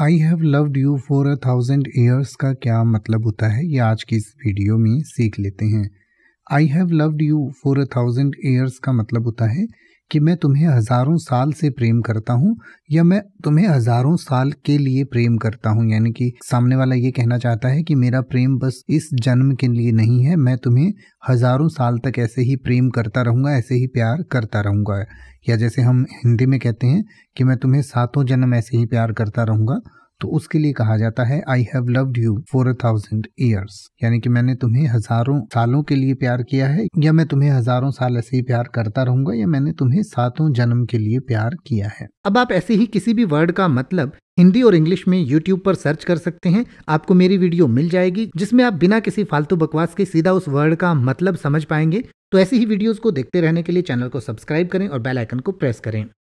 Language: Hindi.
I have loved you for a thousand years का क्या मतलब होता है ये आज की इस वीडियो में सीख लेते हैं I have loved you for a thousand years का मतलब होता है कि मैं तुम्हें हज़ारों साल से प्रेम करता हूँ या मैं तुम्हें हज़ारों साल के लिए प्रेम करता हूँ यानी कि सामने वाला ये कहना चाहता है कि मेरा प्रेम बस इस जन्म के लिए नहीं है मैं तुम्हें हज़ारों साल तक ऐसे ही प्रेम करता रहूँगा ऐसे ही प्यार करता रहूँगा या जैसे हम हिंदी में कहते हैं कि मैं तुम्हें सातों जन्म ऐसे ही प्यार करता रहूँगा तो उसके लिए कहा जाता है I have loved you for a thousand years यानी कि मैंने तुम्हें हजारों सालों के लिए प्यार किया है या मैं तुम्हें हजारों साल ऐसे ही प्यार करता रहूंगा या मैंने तुम्हें सातों जन्म के लिए प्यार किया है अब आप ऐसे ही किसी भी वर्ड का मतलब हिंदी और इंग्लिश में यूट्यूब पर सर्च कर सकते हैं आपको मेरी वीडियो मिल जाएगी जिसमें आप बिना किसी फालतू बकवास के सीधा उस वर्ड का मतलब समझ पाएंगे तो ऐसी ही वीडियोस को देखते रहने के लिए चैनल को सब्सक्राइब करें और बेल आइकन को प्रेस करें